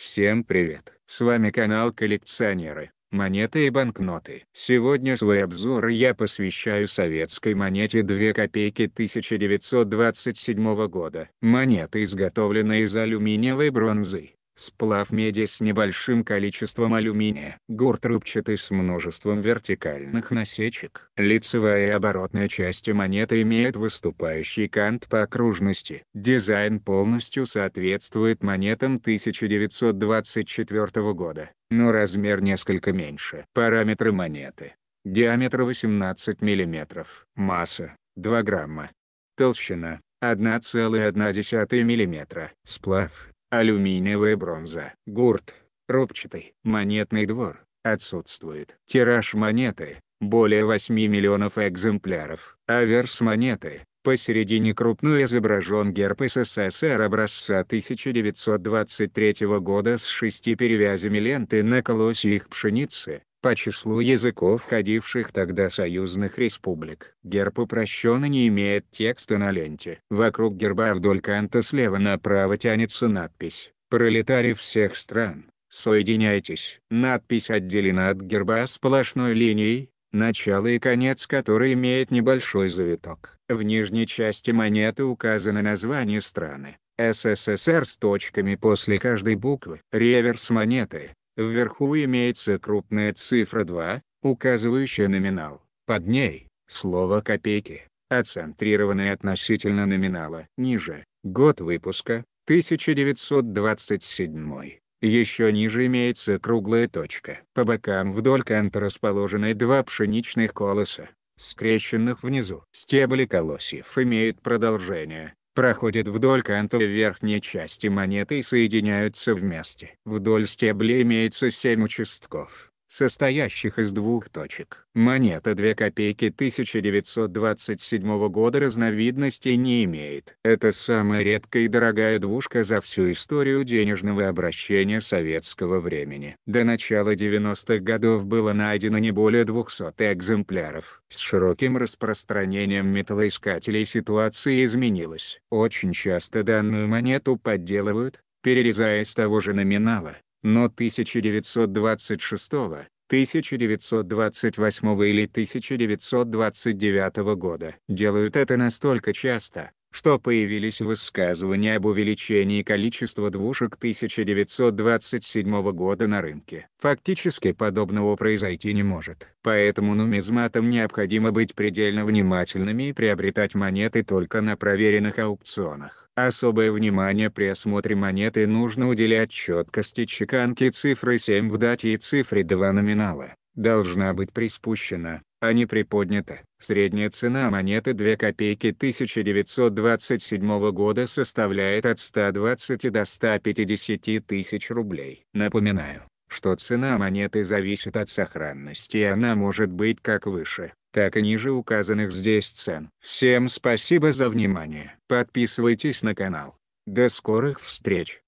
Всем привет! С вами канал Коллекционеры, монеты и банкноты. Сегодня свой обзор я посвящаю советской монете 2 копейки 1927 года. Монета изготовлена из алюминиевой бронзы сплав меди с небольшим количеством алюминия, гурт рубчатый с множеством вертикальных насечек. Лицевая и оборотная части монеты имеют выступающий кант по окружности. Дизайн полностью соответствует монетам 1924 года, но размер несколько меньше. Параметры монеты. Диаметр 18 мм. Масса – 2 грамма. Толщина – 1,1 мм. Сплав алюминиевая бронза. Гурт, рубчатый, монетный двор, отсутствует. Тираж монеты – более 8 миллионов экземпляров. Аверс монеты – посередине крупную изображен герб СССР образца 1923 года с шести перевязями ленты на колосьях пшеницы, по числу языков входивших тогда союзных республик. Герб упрощенно не имеет текста на ленте. Вокруг герба вдоль канта слева направо тянется надпись «Пролетарий всех стран, соединяйтесь». Надпись отделена от герба сплошной линией, начало и конец которой имеет небольшой завиток. В нижней части монеты указано название страны, СССР с точками после каждой буквы. Реверс монеты Вверху имеется крупная цифра 2, указывающая номинал. Под ней – слово «копейки», отцентрированное относительно номинала. Ниже – год выпуска, 1927. Еще ниже имеется круглая точка. По бокам вдоль канта расположены два пшеничных колоса, скрещенных внизу. Стебли колосьев имеют продолжение, проходят вдоль канта верхней части монеты и соединяются вместе. Вдоль стебля имеется 7 участков состоящих из двух точек. Монета 2 копейки 1927 года разновидностей не имеет. Это самая редкая и дорогая двушка за всю историю денежного обращения советского времени. До начала 90-х годов было найдено не более 200 экземпляров. С широким распространением металлоискателей ситуация изменилась. Очень часто данную монету подделывают, перерезая из того же номинала, но 1926, 1928 или 1929 года делают это настолько часто, что появились высказывания об увеличении количества двушек 1927 года на рынке. Фактически подобного произойти не может. Поэтому нумизматам необходимо быть предельно внимательными и приобретать монеты только на проверенных аукционах. Особое внимание при осмотре монеты нужно уделять четкости чеканки цифры 7 в дате и цифре 2 номинала. Должна быть приспущена, а не приподнята. Средняя цена монеты 2 копейки 1927 года составляет от 120 до 150 тысяч рублей. Напоминаю, что цена монеты зависит от сохранности и она может быть как выше, так и ниже указанных здесь цен. Всем спасибо за внимание. Подписывайтесь на канал. До скорых встреч!